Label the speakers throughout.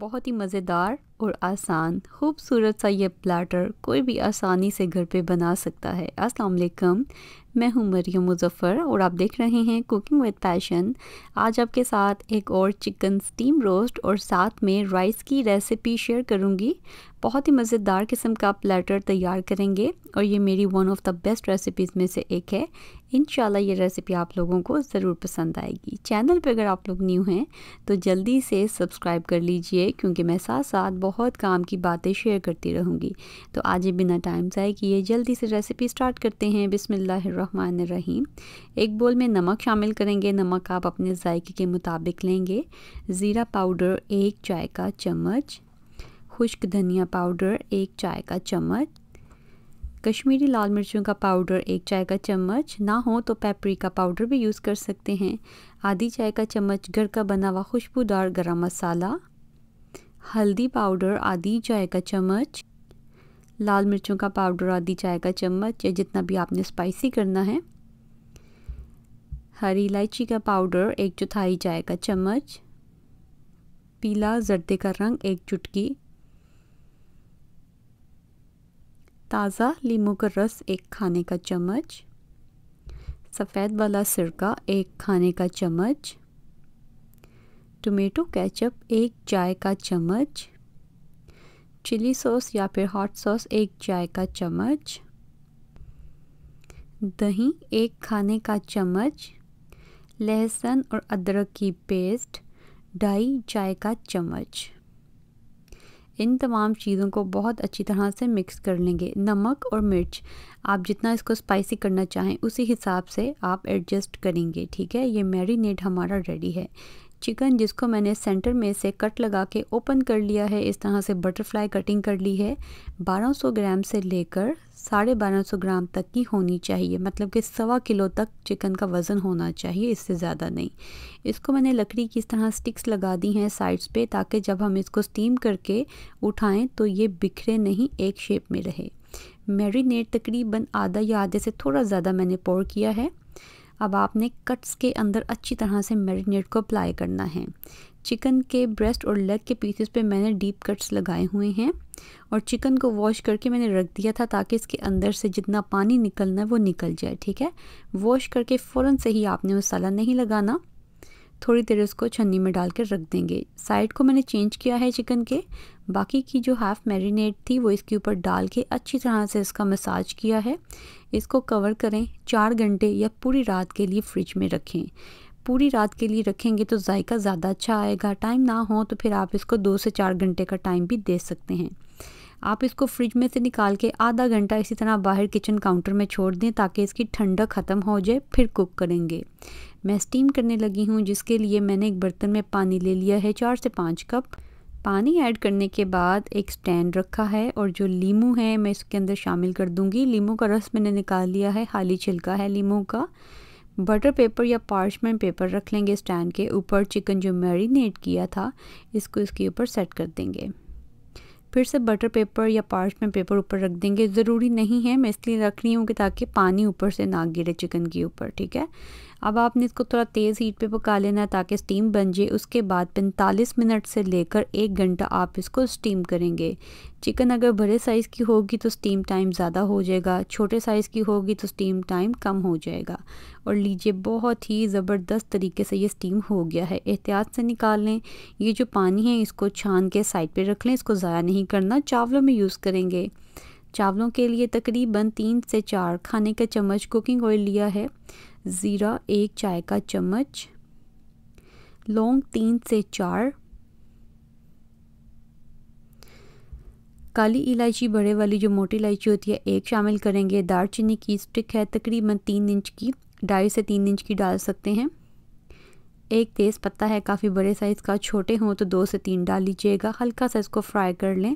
Speaker 1: बहुत ही मज़ेदार और आसान खूबसूरत सा ये प्लाटर कोई भी आसानी से घर पे बना सकता है अस्सलाम वालेकुम मैं हूं मरियम मुजफ़र और आप देख रहे हैं कुकिंग विद पैशन आज आपके साथ एक और चिकन स्टीम रोस्ट और साथ में राइस की रेसिपी शेयर करूंगी बहुत ही मज़ेदार किस्म का प्लेटर तैयार करेंगे और ये मेरी one of the best recipes में से एक है इन ये रेसिपी आप लोगों को ज़रूर पसंद आएगी चैनल पे अगर आप लोग न्यू हैं तो जल्दी से सब्सक्राइब कर लीजिए क्योंकि मैं साथ साथ बहुत काम की बातें शेयर करती रहूँगी तो आज ही बिना टाइम ज़ाय किए जल्दी से रेसिपी स्टार्ट करते हैं बिसमिल्लर रहीम एक बोल में नमक शामिल करेंगे नमक आप अपने जायके के मुताबिक लेंगे ज़ीरा पाउडर एक चाय का चम्मच खुश्क धनिया पाउडर एक चाय का चम्मच कश्मीरी लाल मिर्चों का पाउडर एक चाय का चम्मच ना हो तो पेपरी का पाउडर भी यूज़ कर सकते हैं आधी चाय का चम्मच घर का बना हुआ खुशबूदार गरम मसाला हल्दी पाउडर आधी चाय का चम्मच लाल मिर्चों का पाउडर आदि चाय का चम्मच या जितना भी आपने स्पाइसी करना है हरी इलायची का पाउडर एक चौथाई चाय का चम्मच पीला जर्दे का रंग एक चुटकी ताज़ा लीमू का रस एक खाने का चम्मच सफ़ेद वाला सिरका एक खाने का चम्मच टोमेटो केचप एक चाय का चम्मच चिली सॉस या फिर हॉट सॉस एक चाय का चम्मच दही एक खाने का चम्मच लहसुन और अदरक की पेस्ट ढाई चाय का चम्मच इन तमाम चीज़ों को बहुत अच्छी तरह से मिक्स कर लेंगे नमक और मिर्च आप जितना इसको स्पाइसी करना चाहें उसी हिसाब से आप एडजस्ट करेंगे ठीक है ये मैरिनेट हमारा रेडी है चिकन जिसको मैंने सेंटर में से कट लगा के ओपन कर लिया है इस तरह से बटरफ्लाई कटिंग कर ली है 1200 ग्राम से लेकर साढ़े बारह सौ ग्राम तक की होनी चाहिए मतलब कि सवा किलो तक चिकन का वज़न होना चाहिए इससे ज़्यादा नहीं इसको मैंने लकड़ी की इस तरह स्टिक्स लगा दी हैं साइड्स पे ताकि जब हम इसको स्टीम करके उठाएं तो ये बिखरे नहीं एक शेप में रहे मैरिनेट तकरीबन आधा या आधे से थोड़ा ज़्यादा मैंने पोर किया है अब आपने कट्स के अंदर अच्छी तरह से मैरिनेट को अप्लाई करना है चिकन के ब्रेस्ट और लेग के पीसेस पे मैंने डीप कट्स लगाए हुए हैं और चिकन को वॉश करके मैंने रख दिया था ताकि इसके अंदर से जितना पानी निकलना है वो निकल जाए ठीक है वॉश करके फ़ौरन से ही आपने मसाला नहीं लगाना थोड़ी देर उसको छन्नी में डाल कर रख देंगे साइड को मैंने चेंज किया है चिकन के बाकी की जो हाफ़ मैरिनेट थी वो इसके ऊपर डाल के अच्छी तरह से इसका मसाज किया है इसको कवर करें चार घंटे या पूरी रात के लिए फ्रिज में रखें पूरी रात के लिए रखेंगे तो जायका ज़्यादा अच्छा आएगा टाइम ना हो तो फिर आप इसको दो से चार घंटे का टाइम भी दे सकते हैं आप इसको फ्रिज में से निकाल के आधा घंटा इसी तरह बाहर किचन काउंटर में छोड़ दें ताकि इसकी ठंडक ख़त्म हो जाए फिर कुक करेंगे मैं स्टीम करने लगी हूँ जिसके लिए मैंने एक बर्तन में पानी ले लिया है चार से पाँच कप पानी ऐड करने के बाद एक स्टैंड रखा है और जो लीमू है मैं इसके अंदर शामिल कर दूँगी लीमू का रस मैंने निकाल लिया है हाली छिलका है लीमू का बटर पेपर या पार्चमेंट पेपर रख लेंगे स्टैंड के ऊपर चिकन जो मैरिनेट किया था इसको इसके ऊपर सेट कर देंगे फिर से बटर पेपर या पार्चमेंट पेपर ऊपर रख देंगे ज़रूरी नहीं है मैं इसलिए रख रही हूँ कि ताकि पानी ऊपर से ना गिरे चिकन के ऊपर ठीक है अब आपने इसको थोड़ा तेज़ हीट पे पका लेना है ताकि स्टीम बन जाए उसके बाद 45 मिनट से लेकर एक घंटा आप इसको स्टीम करेंगे चिकन अगर बड़े साइज़ की होगी तो स्टीम टाइम ज़्यादा हो जाएगा छोटे साइज़ की होगी तो स्टीम टाइम कम हो जाएगा और लीजिए बहुत ही ज़बरदस्त तरीके से ये स्टीम हो गया है एहतियात से निकाल लें ये जो पानी है इसको छान के साइड पे रख लें इसको ज़ाया नहीं करना चावलों में यूज़ करेंगे चावलों के लिए तकरीबन तीन से चार खाने का चम्मच कुकिंग ऑयल लिया है ज़ीरा एक चाय का चम्मच लौंग तीन से चार काली इलायची बड़े वाली जो मोटी इलायची होती है एक शामिल करेंगे दालचीनी की स्टिक है तकरीबन तीन इंच की ढाई से तीन इंच की डाल सकते हैं एक तेज़ पत्ता है काफ़ी बड़े साइज़ का छोटे हों तो दो से तीन डाल लीजिएगा हल्का सा इसको फ्राई कर लें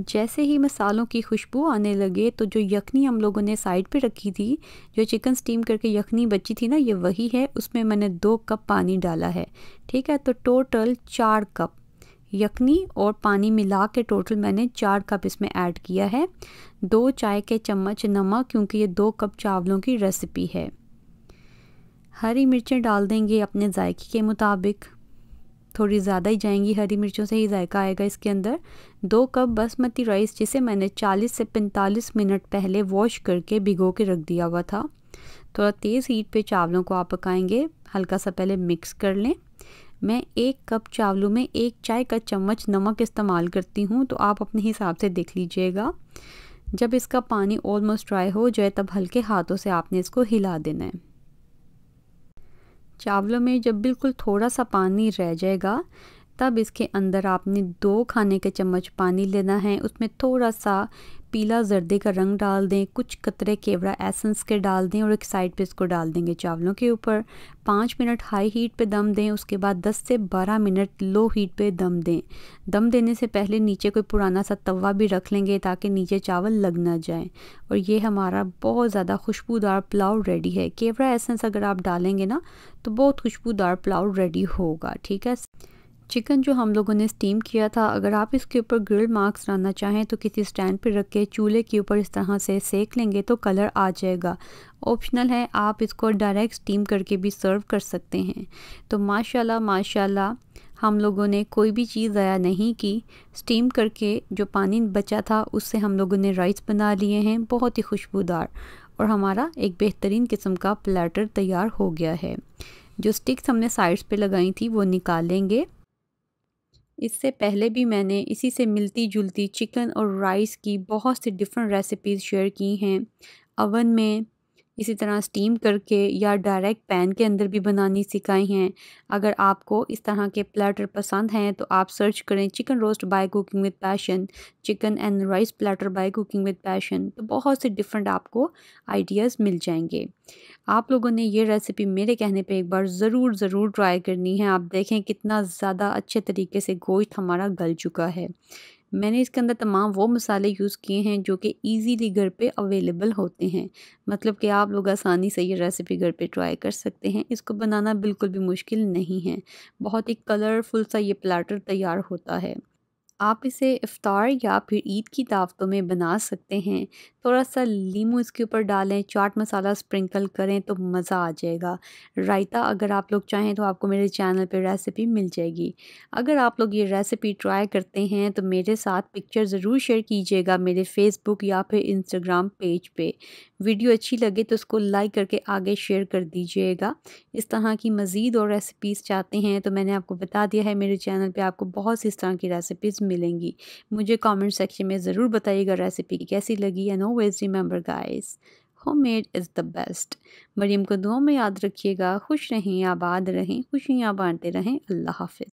Speaker 1: जैसे ही मसालों की खुशबू आने लगे तो जो यखनी हम लोगों ने साइड पे रखी थी जो चिकन स्टीम करके यखनी बची थी ना ये वही है उसमें मैंने दो कप पानी डाला है ठीक है तो टोटल चार कप यखनी और पानी मिला के टोटल मैंने चार कप इसमें ऐड किया है दो चाय के चम्मच नमक क्योंकि ये दो कप चावलों की रेसिपी है हरी मिर्चें डाल देंगे अपने जायके के मुताबिक थोड़ी ज़्यादा ही जाएंगी हरी मिर्चों से ही जायका आएगा इसके अंदर दो कप बासमती राइस जिसे मैंने 40 से 45 मिनट पहले वॉश करके भिगो के रख दिया हुआ था थोड़ा तेज़ हीट पे चावलों को आप पकाएंगे हल्का सा पहले मिक्स कर लें मैं एक कप चावलों में एक चाय का चम्मच नमक इस्तेमाल करती हूँ तो आप अपने हिसाब से देख लीजिएगा जब इसका पानी ऑलमोस्ट ड्राई हो जाए तब हल्के हाथों से आपने इसको हिला देना है चावलों में जब बिल्कुल थोड़ा सा पानी रह जाएगा तब इसके अंदर आपने दो खाने के चम्मच पानी लेना है उसमें थोड़ा सा पीला जर्दे का रंग डाल दें कुछ कतरे केवड़ा एसेंस के डाल दें और एक साइड पे इसको डाल देंगे चावलों के ऊपर पाँच मिनट हाई हीट पे दम दें उसके बाद दस से बारह मिनट लो हीट पे दम दें दम देने से पहले नीचे कोई पुराना सा तवा भी रख लेंगे ताकि नीचे चावल लग ना जाए और ये हमारा बहुत ज़्यादा खुशबूदार पुलाव रेडी है केवड़ा एसेंस अगर आप डालेंगे ना तो बहुत खुशबूदार पुलाव रेडी होगा ठीक है चिकन जो हम लोगों ने स्टीम किया था अगर आप इसके ऊपर ग्रिल मार्क्स डालना चाहें तो किसी स्टैंड पर रख के चूल्हे के ऊपर इस तरह से सेक लेंगे तो कलर आ जाएगा ऑप्शनल है आप इसको डायरेक्ट स्टीम करके भी सर्व कर सकते हैं तो माशाल्लाह माशाल्लाह हम लोगों ने कोई भी चीज़ ज़ाया नहीं की स्टीम करके जो पानी बचा था उससे हम लोगों ने राइस बना लिए हैं बहुत ही खुशबूदार और हमारा एक बेहतरीन किस्म का प्लेटर तैयार हो गया है जो स्टिक्स हमने साइड्स पे लगाई थी वो निकालेंगे इससे पहले भी मैंने इसी से मिलती जुलती चिकन और राइस की बहुत सी डिफरेंट रेसिपीज़ शेयर की हैं अवन में इसी तरह स्टीम करके या डायरेक्ट पैन के अंदर भी बनानी सिखाई हैं अगर आपको इस तरह के प्लेटर पसंद हैं तो आप सर्च करें chicken roast by cooking with passion chicken and rice platter by cooking with passion तो बहुत से डिफरेंट आपको आइडियाज़ मिल जाएंगे आप लोगों ने ये रेसिपी मेरे कहने पे एक बार ज़रूर ज़रूर ट्राई करनी है आप देखें कितना ज़्यादा अच्छे तरीके से गोश्त हमारा गल चुका है मैंने इसके अंदर तमाम वो मसाले यूज़ किए हैं जो कि ईज़ीली घर पर अवेलेबल होते हैं मतलब कि आप लोग आसानी से ये रेसिपी घर पर ट्राई कर सकते हैं इसको बनाना बिल्कुल भी मुश्किल नहीं है बहुत ही कलरफुल सा ये प्लेटर तैयार होता है आप इसे इफ्तार या फिर ईद की दावतों में बना सकते हैं थोड़ा सा लीमू इसके ऊपर डालें चाट मसाला स्प्रिंकल करें तो मज़ा आ जाएगा रायता अगर आप लोग चाहें तो आपको मेरे चैनल पर रेसिपी मिल जाएगी अगर आप लोग ये रेसिपी ट्राई करते हैं तो मेरे साथ पिक्चर ज़रूर शेयर कीजिएगा मेरे फेसबुक या फिर इंस्टाग्राम पेज पे वीडियो अच्छी लगे तो उसको लाइक करके आगे शेयर कर दीजिएगा इस तरह की मज़ीद और रेसिपीज़ चाहते हैं तो मैंने आपको बता दिया है मेरे चैनल पर आपको बहुत सी इस तरह की रेसिपीज़ मिलेंगी मुझे कमेंट सेक्शन में ज़रूर बताइएगा रेसिपी कैसी लगी and always remember guys home made is the best Maryam को दुआ में याद रखिएगा खुश रहें आबाद रहें खुशियाँ बांटते रहें अल्लाह हाफिज़